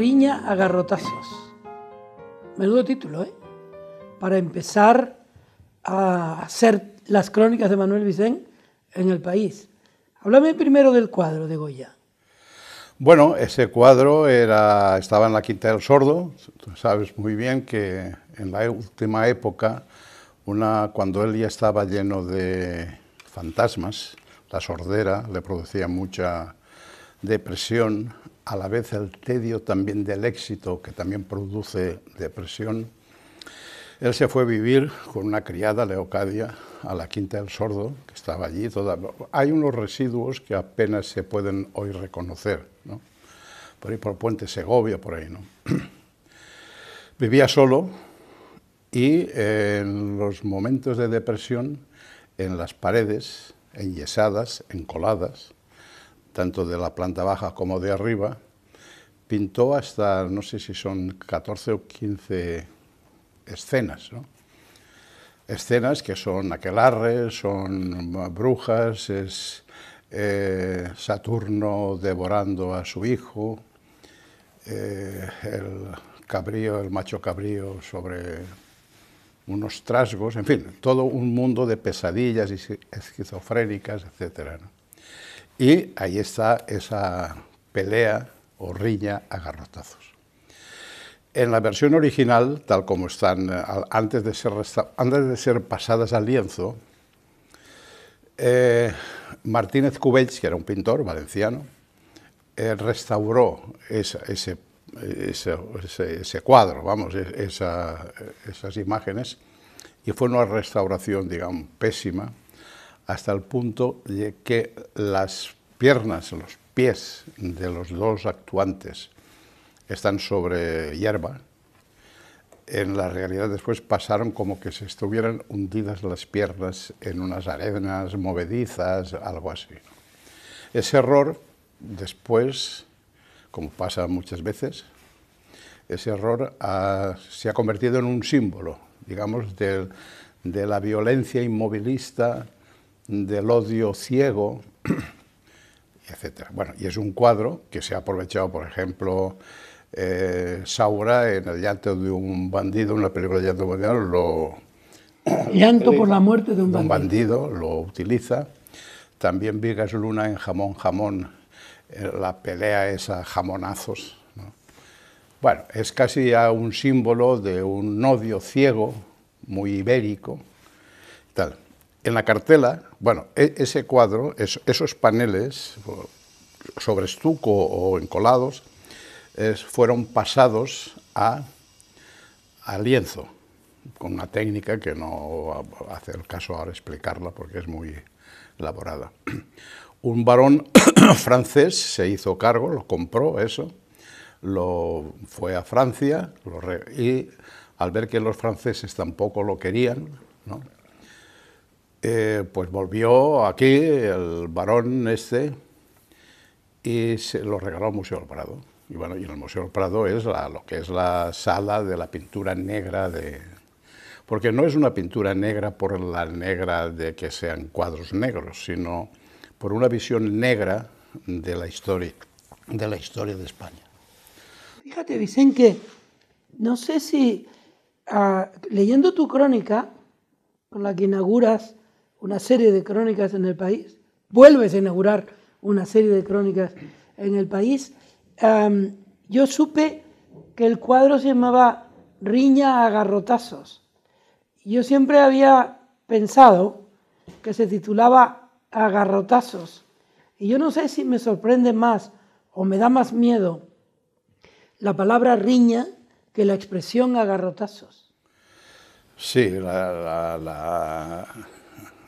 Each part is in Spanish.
Riña a garrotazos. Menudo título, ¿eh? Para empezar a hacer las crónicas de Manuel Vicente en el país. Háblame primero del cuadro de Goya. Bueno, ese cuadro era, estaba en la Quinta del Sordo. sabes muy bien que en la última época, una, cuando él ya estaba lleno de fantasmas, la sordera le producía mucha depresión a la vez el tedio también del éxito, que también produce depresión, él se fue a vivir con una criada, Leocadia, a la Quinta del Sordo, que estaba allí. Toda... Hay unos residuos que apenas se pueden hoy reconocer, por ahí por Puente Segovia, por ahí. ¿no? Vivía solo y en los momentos de depresión, en las paredes, enyesadas, encoladas, tanto de la planta baja como de arriba, pintó hasta, no sé si son 14 o 15 escenas, Escenas que son aquelarres, son brujas, es eh, Saturno devorando a su hijo, eh, el cabrío, el macho cabrío sobre unos trasgos, en fin, todo un mundo de pesadillas esquizofrénicas, etcétera. Y ahí está esa pelea o riña a garrotazos. En la versión original, tal como están, antes de ser, antes de ser pasadas al lienzo, eh, Martínez Cubells, que era un pintor valenciano, eh, restauró ese, ese, cuadro, vamos, e, esas imágenes, y fue una restauración, digamos, pésima, hasta el punto de que las piernas, los pies de los dos actuantes están sobre hierba, en la realidad después pasaron como que se estuvieran hundidas las piernas en unas arenas movedizas, algo así. Ese error después, como pasa muchas veces, ese error ah, se ha convertido en un símbolo, digamos, de la violencia inmovilista del odio ciego, etc. Bueno, y es un cuadro que se ha aprovechado, por ejemplo, eh, Saura en el llanto de un bandido, en la película de llanto bandido, lo... Llanto por la muerte de un, un bandido. lo utiliza. También Vigas Luna en Jamón, Jamón, eh, la pelea esa, jamonazos. Bueno, es casi ya un símbolo de un odio ciego, muy ibérico, tal en la cartela, bueno, e, ese cuadro, esos paneles sobre estuco o encolados, fueron pasados a, lienzo, con una técnica que no hace el caso ahora explicarla porque es muy elaborada. Un varón francés se hizo cargo, lo compró eso, lo fue a Francia y al ver que los franceses tampoco lo querían, ¿no? Eh, pues volvió aquí el varón este y se lo regaló al Museo del Prado. Y bueno, y el Museo del Prado es lo que es la sala de la pintura negra de... Porque no es una pintura negra por la negra de que sean cuadros negros, sino por una visión negra de la historia de, la historia de España. Fíjate, Vicente, no sé si ah, leyendo tu crónica, con la que inauguras una serie de crónicas en el país, vuelves a inaugurar una serie de crónicas en el país. yo supe que el cuadro se llamaba Riña a garrotazos. Yo siempre había pensado que se titulaba a garrotazos. Y yo no sé si me sorprende más o me da más miedo la palabra riña que la expresión agarrotazos. Sí, la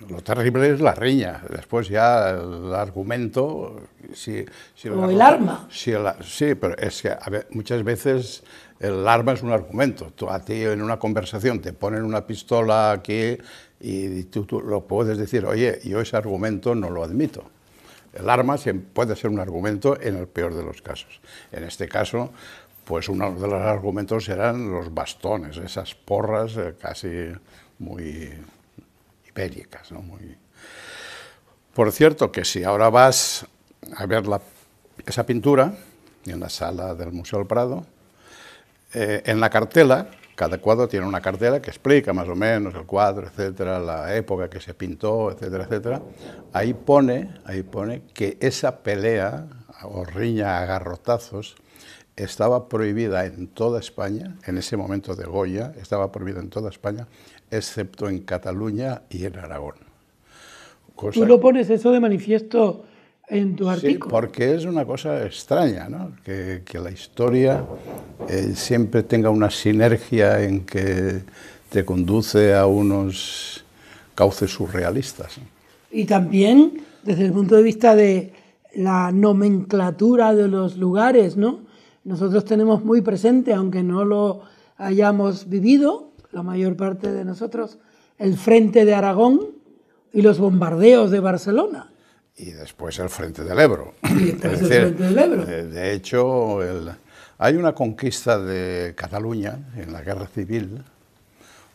lo terrible es la riña. Después ya el argumento... Si, o el, arma. sí, pero es que muchas veces el arma es un argumento. Tú, a ti en una conversación te ponen una pistola aquí y tú, tú lo puedes decir, oye, yo ese argumento no lo admito. El arma puede ser un argumento en el peor de los casos. En este caso, pues uno de los argumentos eran los bastones, esas porras eh, casi muy por cierto, que si ahora vas a ver esa pintura en la sala del Museo del Prado, eh, en la cartela, cada cuadro tiene una cartela que explica más o menos el cuadro, etcétera, la época que se pintó, etcétera, etcétera. Ahí pone, ahí pone que esa pelea o riña a garrotazos estaba prohibida en toda España, en ese momento de Goya, estaba prohibida en toda España, excepto en Cataluña y en Aragón. Tú lo pones eso de manifiesto en tu artículo. Sí, porque es una cosa extraña, ¿no? que, la historia eh, siempre tenga una sinergia en que te conduce a unos cauces surrealistas. Y también desde el punto de vista de la nomenclatura de los lugares, ¿no? nosotros tenemos muy presente, aunque no lo hayamos vivido, la mayor parte de nosotros, el frente de Aragón y los bombardeos de Barcelona. Y después el frente del Ebro. Y el frente del Ebro. Eh, de hecho, hay una conquista de Cataluña en la guerra civil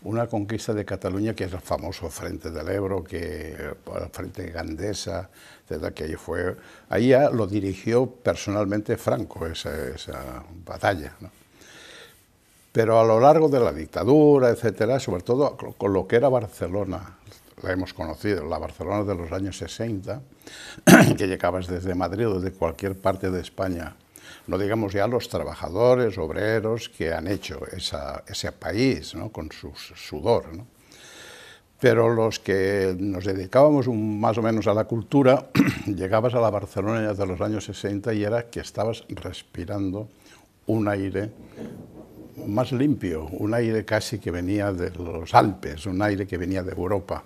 una conquista de Cataluña que es el famoso Frente del Ebro, que el eh, Frente Gandesa, etcétera, que ahí fue, ahí lo dirigió personalmente Franco esa, esa batalla. Pero a lo largo de la dictadura, etcétera, sobre todo con lo que era Barcelona, la hemos conocido, la Barcelona de los años 60, que llegabas desde Madrid o desde cualquier parte de España no digamos ya los trabajadores, obreros que han hecho ese país con su sudor. Pero los que nos dedicábamos más o menos a la cultura, llegabas a la Barcelona de los años 60 y era que estabas respirando un aire más limpio, un aire casi que venía de los Alpes, un aire que venía de Europa.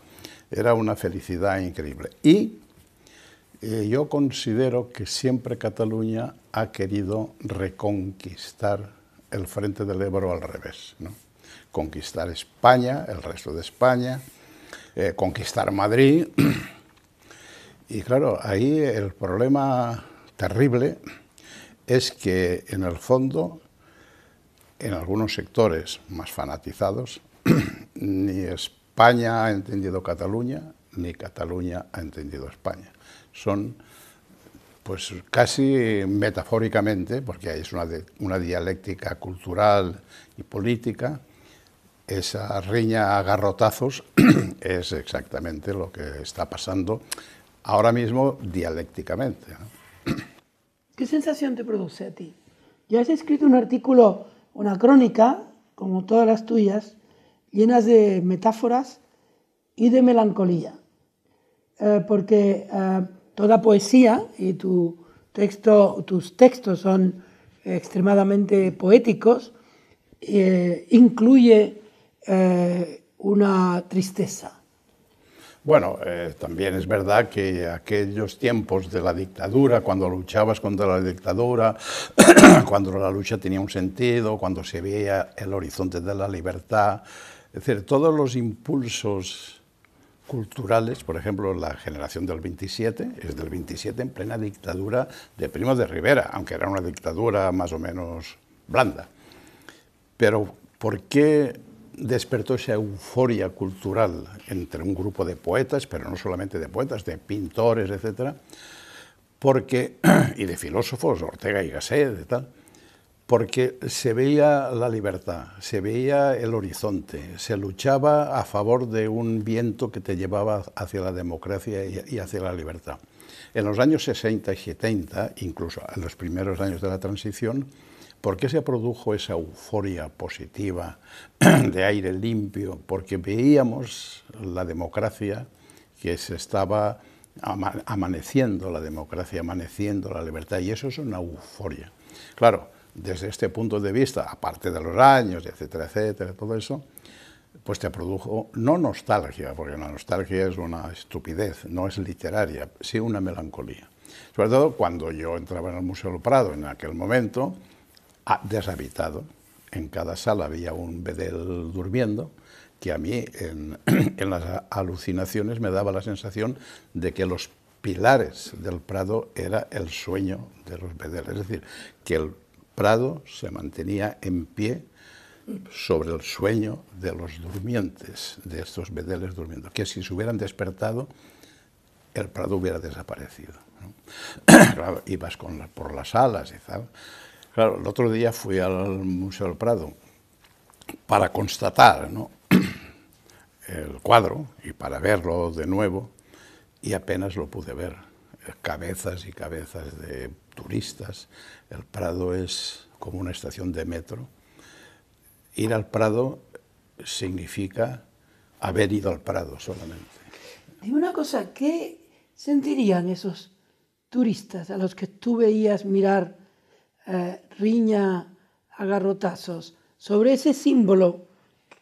Era una felicidad increíble. Y eh, yo considero que siempre Cataluña ha querido reconquistar el frente del Ebro al revés. Conquistar España, el resto de España, eh, conquistar Madrid. Y claro, ahí el problema terrible es que en el fondo, en algunos sectores más fanatizados, ni España ha entendido Cataluña, ni Cataluña ha entendido España son pues casi metafóricamente, porque es una, una dialéctica cultural y política, esa riña a garrotazos es exactamente lo que está pasando ahora mismo dialécticamente. ¿Qué sensación te produce a ti? Ya has escrito un artículo, una crónica, como todas las tuyas, llenas de metáforas y de melancolía, eh, porque eh, toda poesía y tus textos son extremadamente poéticos, eh, incluye eh, una tristeza. Bueno, eh, también es verdad que aquellos tiempos de la dictadura, cuando luchabas contra la dictadura, cuando la lucha tenía un sentido, cuando se veía el horizonte de la libertad, es decir, todos los impulsos culturales, por ejemplo, la generación del 27 es del 27 en plena dictadura de Primo de Rivera, aunque era una dictadura más o menos blanda. Pero ¿por qué despertó esa euforia cultural entre un grupo de poetas, pero no solamente de poetas, de pintores, etcétera? Porque y de filósofos, Ortega y Gasset, y tal, porque se veía la libertad, se veía el horizonte, se luchaba a favor de un viento que te llevaba hacia la democracia y hacia la libertad. En los años 60 y 70, incluso en los primeros años de la transición, ¿por qué se produjo esa euforia positiva de aire limpio? Porque veíamos la democracia que se estaba amaneciendo, la democracia amaneciendo, la libertad, y eso es una euforia. Claro, desde este punto de vista, aparte de los años, etcétera, etcétera, todo eso, pues te produjo no nostalgia, porque la nostalgia es una estupidez, no es literaria, sí una melancolía. Sobre todo cuando yo entraba en el Museo del Prado en aquel momento, deshabitado, en cada sala había un bedel durmiendo, que a mí en, las alucinaciones me daba la sensación de que los pilares del Prado era el sueño de los bedeles, es decir, que el Prado se mantenía en pie sobre el sueño de los durmientes, de estos bedeles durmiendo, que si se hubieran despertado, el Prado hubiera desaparecido. claro, ibas por las alas y tal. Claro, el otro día fui al Museo del Prado para constatar el cuadro y para verlo de nuevo, y apenas lo pude ver cabezas y cabezas de turistas. El Prado es como una estación de metro. Ir al Prado significa haber ido al Prado solamente. Dime una cosa, ¿qué sentirían esos turistas a los que tú veías mirar eh, riña a garrotazos sobre ese símbolo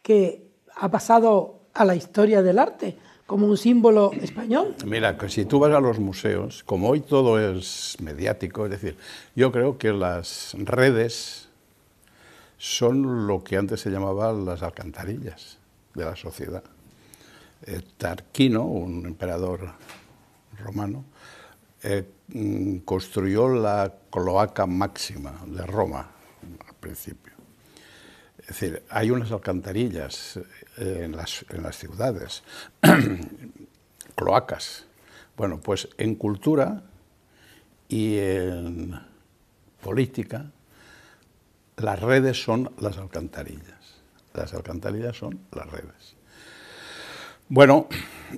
que ha pasado a la historia del arte? como un símbolo español? Mira, que si tú vas a los museos, como hoy todo es mediático, es decir, yo creo que las redes son lo que antes se llamaban las alcantarillas de la sociedad. Eh, Tarquino, un emperador romano, eh, mm, construyó la cloaca máxima de Roma al principio. Es decir, hay unas alcantarillas eh, en las, ciudades, cloacas. Bueno, pues en cultura y en política, las redes son las alcantarillas. Las alcantarillas son las redes. Bueno,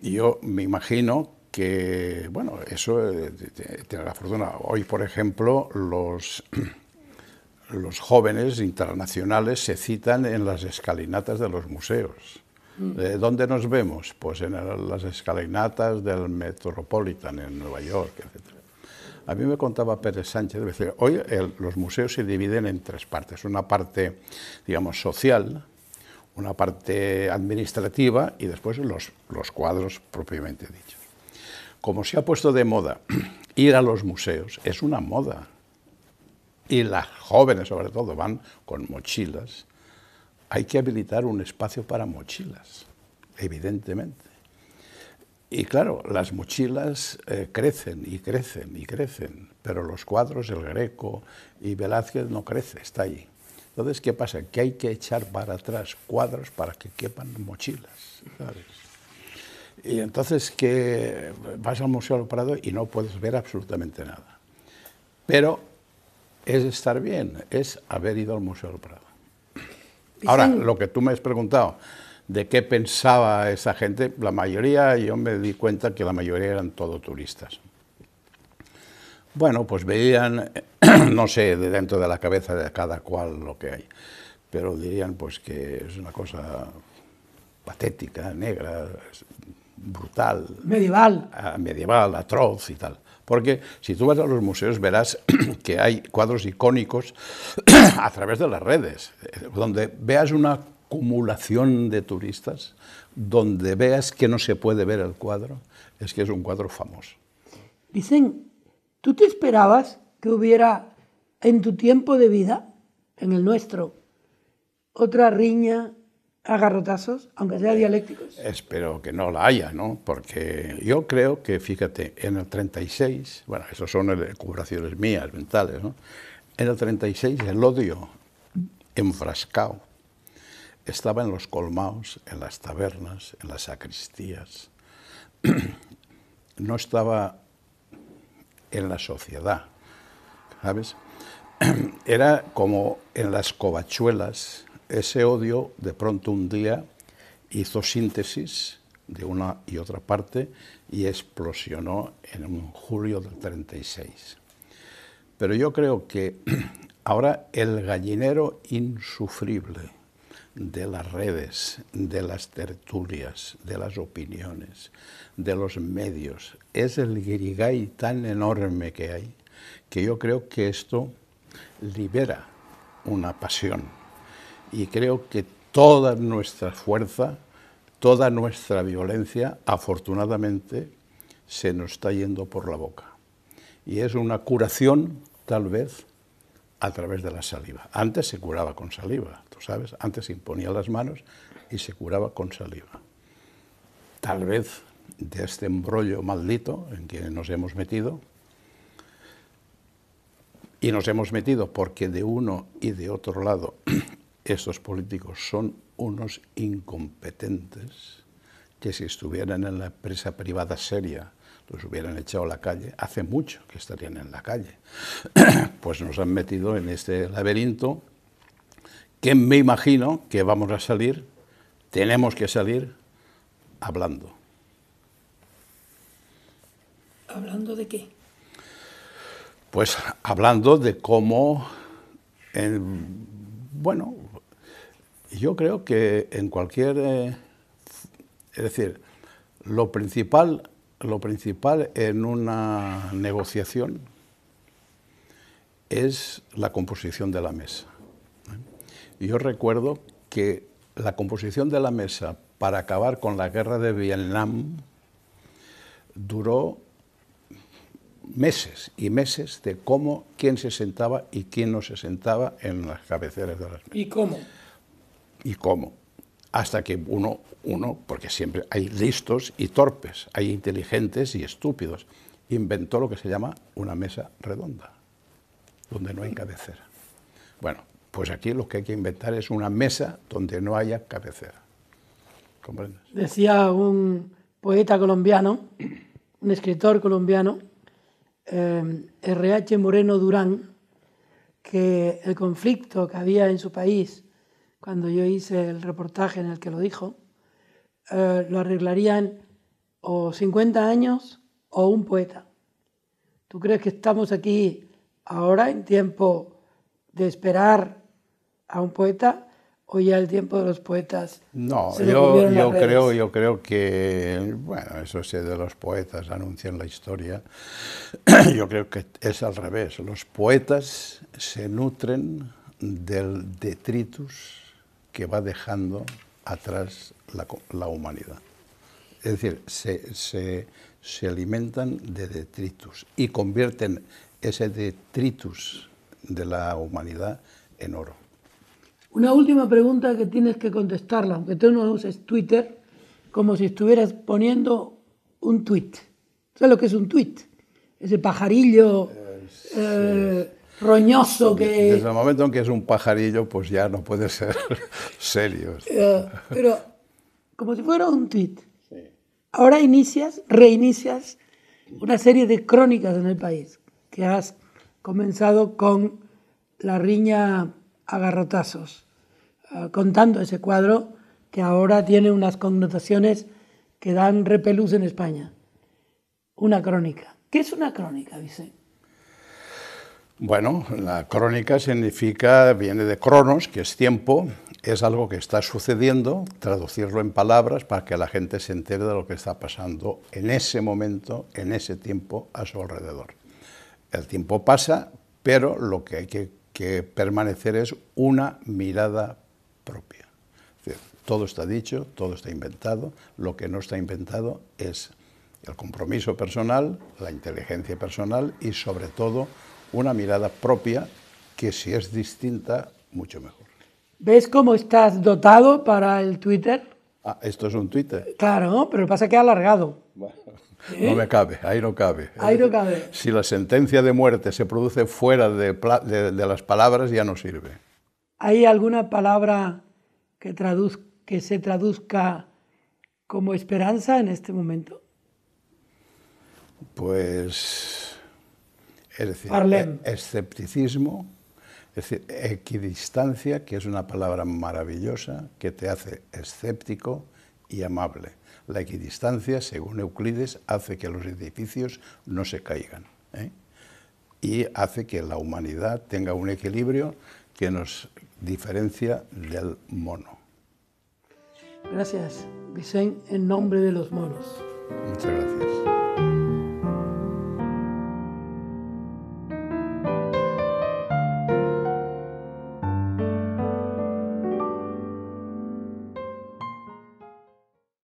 yo me imagino que, bueno, eso eh, tiene la fortuna. Hoy, por ejemplo, los los jóvenes internacionales se citan en las escalinatas de los museos. ¿De mm. eh, ¿Dónde nos vemos? Pues en las escalinatas del Metropolitan en Nueva York, etc. A mí me contaba Pérez Sánchez, decir, hoy los museos se dividen en tres partes, una parte, digamos, social, una parte administrativa y después los, los cuadros propiamente dichos. Como se ha puesto de moda ir a los museos, es una moda, y las jóvenes sobre todo van con mochilas, hay que habilitar un espacio para mochilas, evidentemente. Y claro, las mochilas eh, crecen y crecen y crecen, pero los cuadros, el Greco y Velázquez no crece, está ahí. Entonces, ¿qué pasa? Que hay que echar para atrás cuadros para que quepan mochilas, ¿sabes? Y entonces que vas al Museo del Prado y no puedes ver absolutamente nada. Pero es estar bien, es haber ido al Museo del Prado. Ahora, lo que tú me has preguntado, de qué pensaba esa gente, la mayoría, yo me di cuenta que la mayoría eran todo turistas. Bueno, pues veían, no sé, de dentro de la cabeza de cada cual lo que hay, pero dirían pues que es una cosa patética, negra, brutal. Medieval. Ah, medieval, atroz y tal. Porque si tú vas a los museos verás que hay cuadros icónicos a través de las redes, eh, donde veas una acumulación de turistas, donde veas que no se puede ver el cuadro, es que es un cuadro famoso. Dicen, ¿tú te esperabas que hubiera en tu tiempo de vida, en el nuestro, otra riña agarrotazos, aunque sea eh, dialécticos? Espero que no la haya, ¿no? Porque yo creo que, fíjate, en el 36, bueno, esas son curaciones mías, mentales, ¿no? En el 36 el odio enfrascado estaba en los colmaos, en las tabernas, en las sacristías. No estaba en la sociedad, ¿sabes? Era como en las covachuelas ese odio de pronto un día hizo síntesis de una y otra parte y explosionó en julio del 36. Pero yo creo que ahora el gallinero insufrible de las redes, de las tertulias, de las opiniones, de los medios, es el guirigay tan enorme que hay, que yo creo que esto libera una pasión y creo que toda nuestra fuerza, toda nuestra violencia, afortunadamente, se nos está yendo por la boca. Y es una curación, tal vez, a través de la saliva. Antes se curaba con saliva, tú sabes, antes se imponía las manos y se curaba con saliva. Tal vez de este embrollo maldito en que nos hemos metido, y nos hemos metido porque de uno y de otro lado estos políticos son unos incompetentes que si estuvieran en la empresa privada seria los hubieran echado a la calle, hace mucho que estarían en la calle, pues nos han metido en este laberinto que me imagino que vamos a salir, tenemos que salir hablando. ¿Hablando de qué? Pues hablando de cómo, eh, bueno, yo creo que en cualquier... Eh, es decir, lo principal, lo principal en una negociación es la composición de la mesa. ¿eh? Yo recuerdo que la composición de la mesa para acabar con la guerra de Vietnam duró meses y meses de cómo, quién se sentaba y quién no se sentaba en las cabeceras de las mesas. ¿Y cómo? y cómo. Hasta que uno, uno, porque siempre hay listos y torpes, hay inteligentes y estúpidos, inventó lo que se llama una mesa redonda, donde no hay cabecera. Bueno, pues aquí lo que hay que inventar es una mesa donde no haya cabecera. ¿Comprendes? Decía un poeta colombiano, un escritor colombiano, em, R.H. Moreno Durán, que el conflicto que había en su país cuando yo hice el reportaje en el que lo dijo, eh, lo arreglarían o 50 años o un poeta. ¿Tú crees que estamos aquí ahora en tiempo de esperar a un poeta o ya el tiempo de los poetas? No, yo, creo, yo creo que, bueno, eso es de los poetas anuncian la historia. yo creo que es al revés. Los poetas se nutren del detritus que va dejando atrás la, humanidad. Es decir, se, se, alimentan de detritus y convierten ese detritus de la humanidad en oro. Una última pregunta que tienes que contestarla, aunque tú no uses Twitter, como si estuvieras poniendo un tweet. ¿Sabes lo que es un tweet? Ese pajarillo eh, eh, roñoso que... Desde el momento en que es un pajarillo, pues ya no puede ser serio. Eh, pero como si fuera un tuit. Ahora inicias, reinicias una serie de crónicas en el país, que has comenzado con la riña a garrotazos, eh, contando ese cuadro que ahora tiene unas connotaciones que dan repelús en España. Una crónica. ¿Qué es una crónica, dice? Bueno, la crónica significa, viene de cronos, que es tiempo, es algo que está sucediendo, traducirlo en palabras para que la gente se entere de lo que está pasando en ese momento, en ese tiempo, a su alrededor. El tiempo pasa, pero lo que hay que, permanecer es una mirada propia. todo está dicho, todo está inventado, lo que no está inventado es el compromiso personal, la inteligencia personal y sobre todo una mirada propia que si es distinta, mucho mejor. ¿Ves cómo estás dotado para el Twitter? Ah, esto es un Twitter. Claro, pero pasa que ha alargado. ¿Eh? No me cabe, ahí no cabe. Ahí no cabe. Si la sentencia de muerte se produce fuera de, las palabras, ya no sirve. ¿Hay alguna palabra que, que se traduzca como esperanza en este momento? Pues es decir, e-, escepticismo, es decir, equidistancia, que es una palabra maravillosa que te hace escéptico y amable. La equidistancia, según Euclides, hace que los edificios no se caigan ¿eh? y hace que la humanidad tenga un equilibrio que nos diferencia del mono. Gracias, Vicente, en nombre de los monos. Muchas gracias.